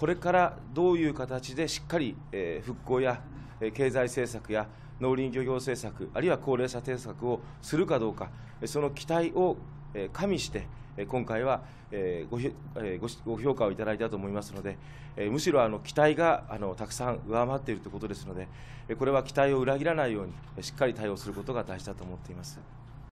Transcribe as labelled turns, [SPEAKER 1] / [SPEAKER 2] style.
[SPEAKER 1] これからどういう形でしっかり、え復興や経済政策や農林漁業政策、あるいは高齢者政策をするかどうか、その期待を加味して、今回はごご評価をいただいたと思いますので、むしろあの期待があのたくさん上回っているということですので、これは期待を裏切らないように、しっかり対応することが大事だと思っています。